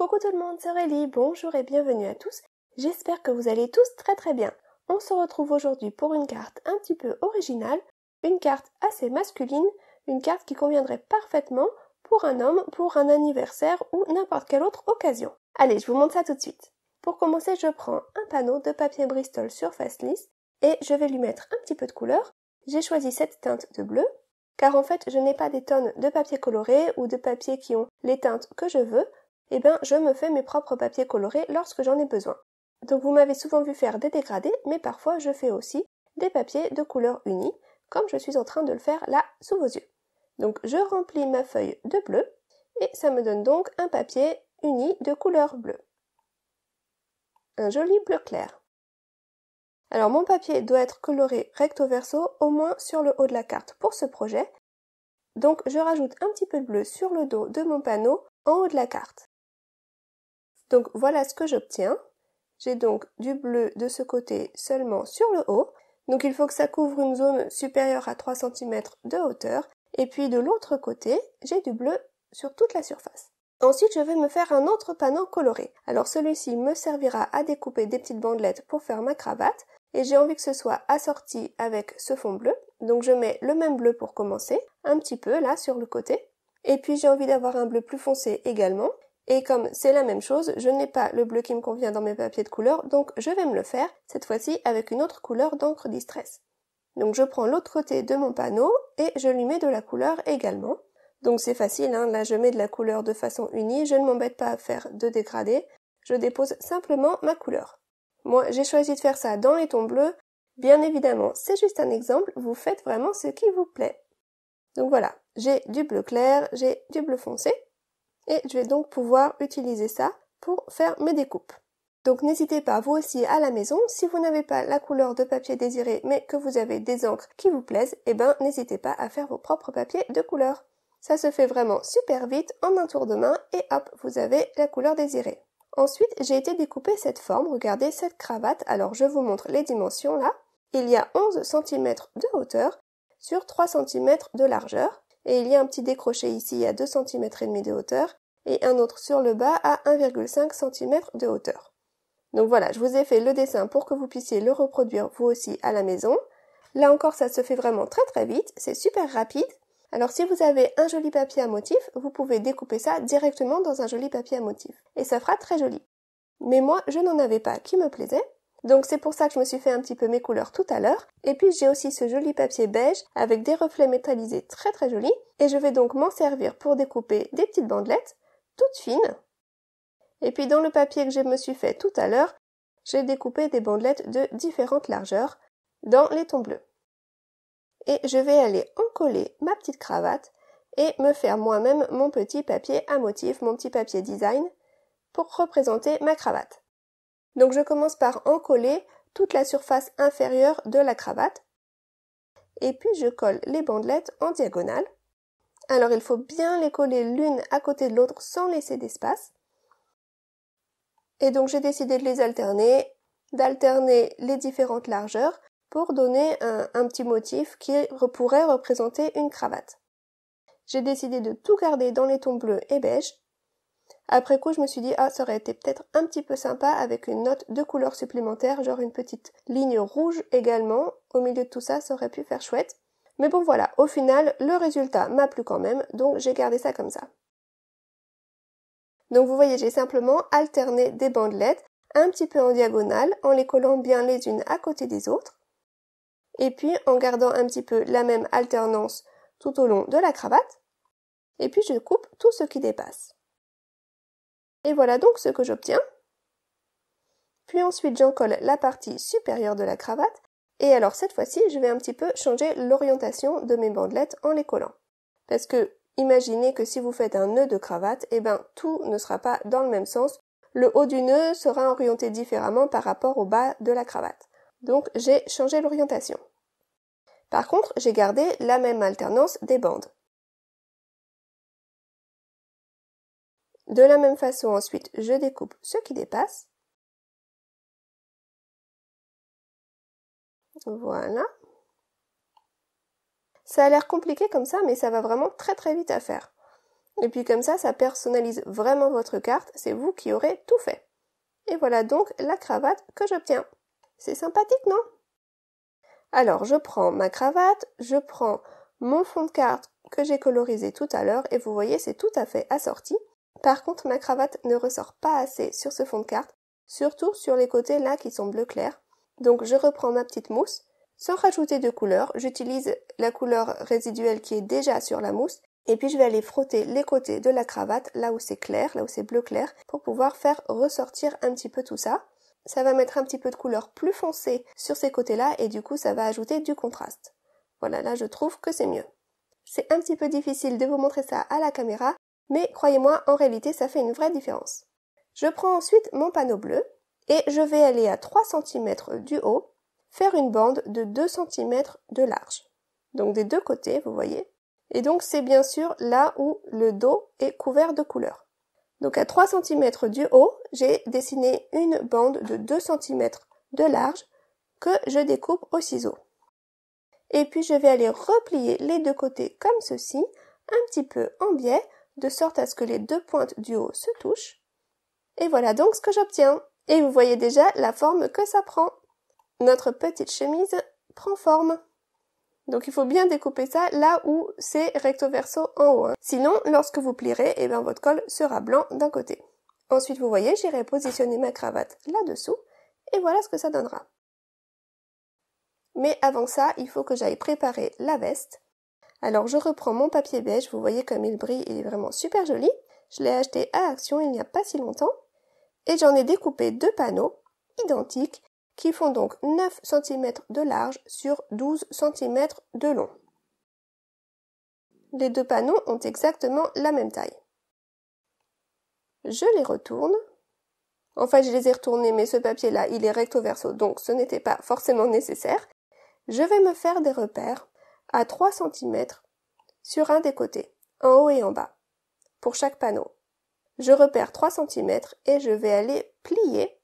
Coucou tout le monde, c'est Aurélie, bonjour et bienvenue à tous. J'espère que vous allez tous très très bien. On se retrouve aujourd'hui pour une carte un petit peu originale, une carte assez masculine, une carte qui conviendrait parfaitement pour un homme, pour un anniversaire ou n'importe quelle autre occasion. Allez, je vous montre ça tout de suite. Pour commencer, je prends un panneau de papier Bristol surface lisse et je vais lui mettre un petit peu de couleur. J'ai choisi cette teinte de bleu car en fait je n'ai pas des tonnes de papier coloré ou de papier qui ont les teintes que je veux, et eh bien je me fais mes propres papiers colorés lorsque j'en ai besoin. Donc vous m'avez souvent vu faire des dégradés, mais parfois je fais aussi des papiers de couleur unie, comme je suis en train de le faire là sous vos yeux. Donc je remplis ma feuille de bleu, et ça me donne donc un papier uni de couleur bleue. Un joli bleu clair. Alors mon papier doit être coloré recto verso au moins sur le haut de la carte pour ce projet. Donc je rajoute un petit peu de bleu sur le dos de mon panneau en haut de la carte. Donc voilà ce que j'obtiens. J'ai donc du bleu de ce côté seulement sur le haut. Donc il faut que ça couvre une zone supérieure à 3 cm de hauteur. Et puis de l'autre côté, j'ai du bleu sur toute la surface. Ensuite, je vais me faire un autre panneau coloré. Alors celui-ci me servira à découper des petites bandelettes pour faire ma cravate. Et j'ai envie que ce soit assorti avec ce fond bleu. Donc je mets le même bleu pour commencer, un petit peu là sur le côté. Et puis j'ai envie d'avoir un bleu plus foncé également. Et comme c'est la même chose, je n'ai pas le bleu qui me convient dans mes papiers de couleur, donc je vais me le faire, cette fois-ci avec une autre couleur d'encre distress. Donc je prends l'autre côté de mon panneau et je lui mets de la couleur également. Donc c'est facile, hein, là je mets de la couleur de façon unie, je ne m'embête pas à faire de dégradé, je dépose simplement ma couleur. Moi j'ai choisi de faire ça dans les tons bleus, bien évidemment c'est juste un exemple, vous faites vraiment ce qui vous plaît. Donc voilà, j'ai du bleu clair, j'ai du bleu foncé, et je vais donc pouvoir utiliser ça pour faire mes découpes. Donc n'hésitez pas vous aussi à la maison, si vous n'avez pas la couleur de papier désiré mais que vous avez des encres qui vous plaisent, eh ben n'hésitez pas à faire vos propres papiers de couleur. Ça se fait vraiment super vite en un tour de main et hop, vous avez la couleur désirée. Ensuite, j'ai été découper cette forme, regardez cette cravate, alors je vous montre les dimensions là. Il y a 11 cm de hauteur sur 3 cm de largeur et il y a un petit décroché ici à 2 cm et demi de hauteur et un autre sur le bas à 1,5 cm de hauteur. Donc voilà, je vous ai fait le dessin pour que vous puissiez le reproduire vous aussi à la maison. Là encore, ça se fait vraiment très très vite, c'est super rapide. Alors si vous avez un joli papier à motif, vous pouvez découper ça directement dans un joli papier à motif. Et ça fera très joli. Mais moi, je n'en avais pas qui me plaisait. Donc c'est pour ça que je me suis fait un petit peu mes couleurs tout à l'heure. Et puis j'ai aussi ce joli papier beige avec des reflets métallisés très très jolis. Et je vais donc m'en servir pour découper des petites bandelettes toute fine. Et puis dans le papier que je me suis fait tout à l'heure, j'ai découpé des bandelettes de différentes largeurs dans les tons bleus. Et je vais aller encoller ma petite cravate et me faire moi-même mon petit papier à motif, mon petit papier design pour représenter ma cravate. Donc je commence par encoller toute la surface inférieure de la cravate et puis je colle les bandelettes en diagonale alors il faut bien les coller l'une à côté de l'autre sans laisser d'espace. Et donc j'ai décidé de les alterner, d'alterner les différentes largeurs pour donner un, petit motif qui pourrait représenter une cravate. J'ai décidé de tout garder dans les tons bleus et beige. Après coup, je me suis dit, ah, ça aurait été peut-être un petit peu sympa avec une note de couleur supplémentaire, genre une petite ligne rouge également. Au milieu de tout ça, ça aurait pu faire chouette. Mais bon voilà, au final, le résultat m'a plu quand même, donc j'ai gardé ça comme ça. Donc vous voyez, j'ai simplement alterné des bandelettes un petit peu en diagonale en les collant bien les unes à côté des autres. Et puis en gardant un petit peu la même alternance tout au long de la cravate. Et puis je coupe tout ce qui dépasse. Et voilà donc ce que j'obtiens. Puis ensuite j'en colle la partie supérieure de la cravate et alors cette fois-ci, je vais un petit peu changer l'orientation de mes bandelettes en les collant. Parce que imaginez que si vous faites un nœud de cravate, eh ben tout ne sera pas dans le même sens. Le haut du nœud sera orienté différemment par rapport au bas de la cravate. Donc j'ai changé l'orientation. Par contre, j'ai gardé la même alternance des bandes. De la même façon ensuite, je découpe ce qui dépasse. Voilà. Ça a l'air compliqué comme ça, mais ça va vraiment très très vite à faire. Et puis comme ça, ça personnalise vraiment votre carte, c'est vous qui aurez tout fait. Et voilà donc la cravate que j'obtiens. C'est sympathique, non Alors, je prends ma cravate, je prends mon fond de carte que j'ai colorisé tout à l'heure, et vous voyez, c'est tout à fait assorti. Par contre, ma cravate ne ressort pas assez sur ce fond de carte, surtout sur les côtés là qui sont bleu clair. Donc je reprends ma petite mousse. Sans rajouter de couleur, j'utilise la couleur résiduelle qui est déjà sur la mousse et puis je vais aller frotter les côtés de la cravate là où c'est clair, là où c'est bleu clair pour pouvoir faire ressortir un petit peu tout ça. Ça va mettre un petit peu de couleur plus foncée sur ces côtés-là et du coup ça va ajouter du contraste. Voilà, là je trouve que c'est mieux. C'est un petit peu difficile de vous montrer ça à la caméra, mais croyez-moi, en réalité ça fait une vraie différence. Je prends ensuite mon panneau bleu et je vais aller à 3 cm du haut, faire une bande de 2 cm de large. Donc des deux côtés, vous voyez. Et donc c'est bien sûr là où le dos est couvert de couleur. Donc à 3 cm du haut, j'ai dessiné une bande de 2 cm de large que je découpe au ciseau. Et puis je vais aller replier les deux côtés comme ceci, un petit peu en biais, de sorte à ce que les deux pointes du haut se touchent. Et voilà donc ce que j'obtiens. Et vous voyez déjà la forme que ça prend. Notre petite chemise prend forme. Donc il faut bien découper ça là où c'est recto verso en haut. Hein. Sinon, lorsque vous plierez, eh bien, votre col sera blanc d'un côté. Ensuite, vous voyez, j'irai positionner ma cravate là-dessous et voilà ce que ça donnera. Mais avant ça, il faut que j'aille préparer la veste. Alors je reprends mon papier beige, vous voyez comme il brille, il est vraiment super joli. Je l'ai acheté à Action il n'y a pas si longtemps et j'en ai découpé deux panneaux identiques qui font donc 9 cm de large sur 12 cm de long. Les deux panneaux ont exactement la même taille. Je les retourne. Enfin je les ai retournés, mais ce papier-là, il est recto verso, donc ce n'était pas forcément nécessaire. Je vais me faire des repères à 3 cm sur un des côtés, en haut et en bas, pour chaque panneau je repère 3 cm et je vais aller plier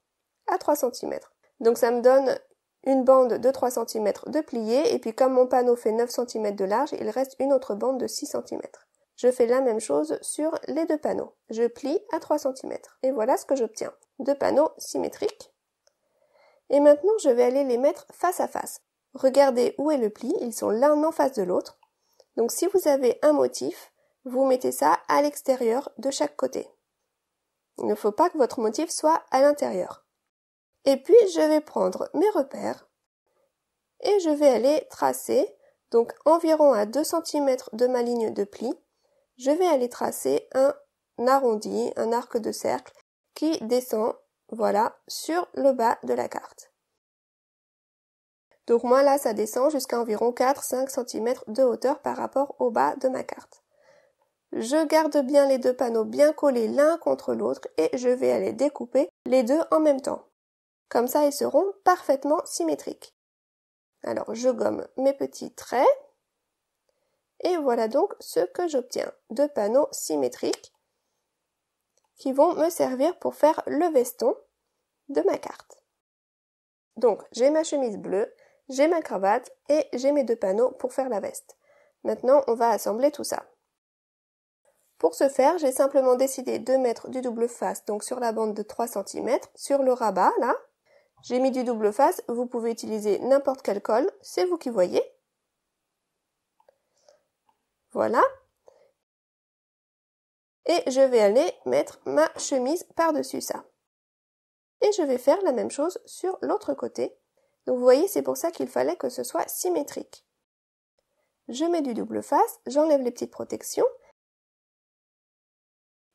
à 3 cm. Donc ça me donne une bande de 3 cm de plié et puis comme mon panneau fait 9 cm de large, il reste une autre bande de 6 cm. Je fais la même chose sur les deux panneaux. Je plie à 3 cm et voilà ce que j'obtiens. Deux panneaux symétriques. Et maintenant, je vais aller les mettre face à face. Regardez où est le pli, ils sont l'un en face de l'autre. Donc si vous avez un motif, vous mettez ça à l'extérieur de chaque côté. Il ne faut pas que votre motif soit à l'intérieur. Et puis, je vais prendre mes repères et je vais aller tracer, donc environ à 2 cm de ma ligne de pli, je vais aller tracer un arrondi, un arc de cercle qui descend, voilà, sur le bas de la carte. Donc moi là, ça descend jusqu'à environ 4-5 cm de hauteur par rapport au bas de ma carte. Je garde bien les deux panneaux bien collés l'un contre l'autre et je vais aller découper les deux en même temps. Comme ça, ils seront parfaitement symétriques. Alors, je gomme mes petits traits. Et voilà donc ce que j'obtiens. Deux panneaux symétriques qui vont me servir pour faire le veston de ma carte. Donc, j'ai ma chemise bleue, j'ai ma cravate et j'ai mes deux panneaux pour faire la veste. Maintenant, on va assembler tout ça. Pour ce faire, j'ai simplement décidé de mettre du double face, donc sur la bande de 3 cm, sur le rabat, là. J'ai mis du double face, vous pouvez utiliser n'importe quel col, c'est vous qui voyez. Voilà. Et je vais aller mettre ma chemise par-dessus ça. Et je vais faire la même chose sur l'autre côté. Donc vous voyez, c'est pour ça qu'il fallait que ce soit symétrique. Je mets du double face, j'enlève les petites protections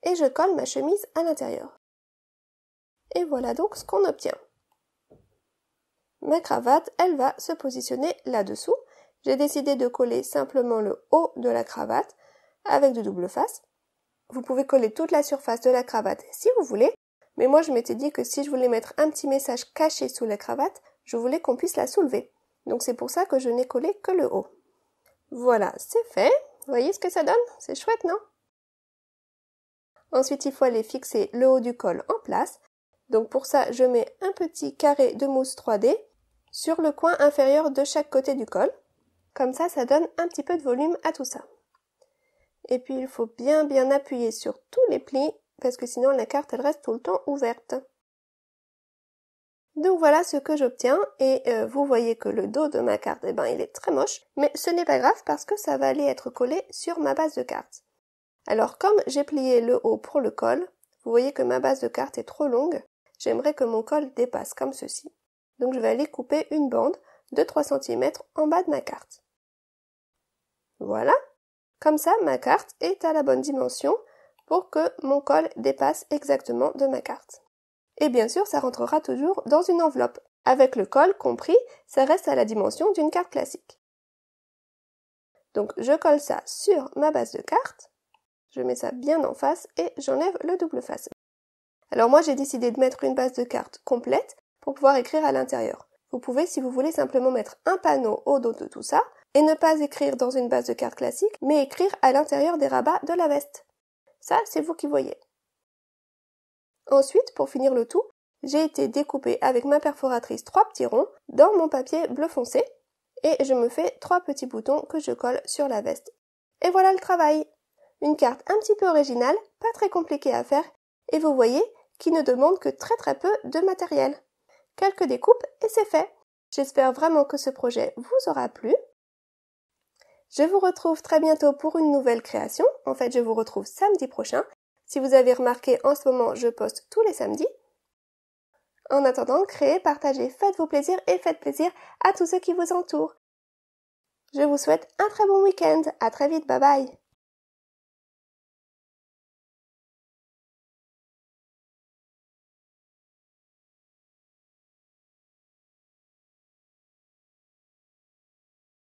et je colle ma chemise à l'intérieur. Et voilà donc ce qu'on obtient. Ma cravate, elle va se positionner là-dessous. J'ai décidé de coller simplement le haut de la cravate avec de double face. Vous pouvez coller toute la surface de la cravate si vous voulez, mais moi je m'étais dit que si je voulais mettre un petit message caché sous la cravate, je voulais qu'on puisse la soulever. Donc c'est pour ça que je n'ai collé que le haut. Voilà, c'est fait. Vous voyez ce que ça donne C'est chouette, non Ensuite, il faut aller fixer le haut du col en place. Donc pour ça, je mets un petit carré de mousse 3D sur le coin inférieur de chaque côté du col. Comme ça, ça donne un petit peu de volume à tout ça. Et puis, il faut bien bien appuyer sur tous les plis parce que sinon la carte, elle reste tout le temps ouverte. Donc voilà ce que j'obtiens et euh, vous voyez que le dos de ma carte, eh ben, il est très moche, mais ce n'est pas grave parce que ça va aller être collé sur ma base de carte. Alors comme j'ai plié le haut pour le col, vous voyez que ma base de carte est trop longue, j'aimerais que mon col dépasse comme ceci. Donc je vais aller couper une bande de 3 cm en bas de ma carte. Voilà. Comme ça, ma carte est à la bonne dimension pour que mon col dépasse exactement de ma carte. Et bien sûr, ça rentrera toujours dans une enveloppe. Avec le col compris, ça reste à la dimension d'une carte classique. Donc je colle ça sur ma base de carte. Je mets ça bien en face et j'enlève le double face. Alors moi j'ai décidé de mettre une base de carte complète pour pouvoir écrire à l'intérieur. Vous pouvez si vous voulez simplement mettre un panneau au dos de tout ça et ne pas écrire dans une base de carte classique mais écrire à l'intérieur des rabats de la veste. Ça c'est vous qui voyez. Ensuite pour finir le tout, j'ai été découpé avec ma perforatrice trois petits ronds dans mon papier bleu foncé et je me fais trois petits boutons que je colle sur la veste. Et voilà le travail une carte un petit peu originale, pas très compliquée à faire, et vous voyez, qui ne demande que très très peu de matériel. Quelques découpes et c'est fait. J'espère vraiment que ce projet vous aura plu. Je vous retrouve très bientôt pour une nouvelle création. En fait, je vous retrouve samedi prochain. Si vous avez remarqué, en ce moment, je poste tous les samedis. En attendant, créez, partagez, faites-vous plaisir et faites plaisir à tous ceux qui vous entourent. Je vous souhaite un très bon week-end. À très vite. Bye bye.